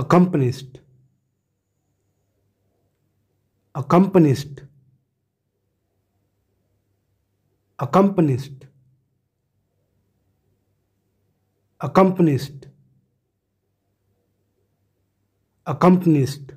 accompanist accompanist accompanist accompanist accompanist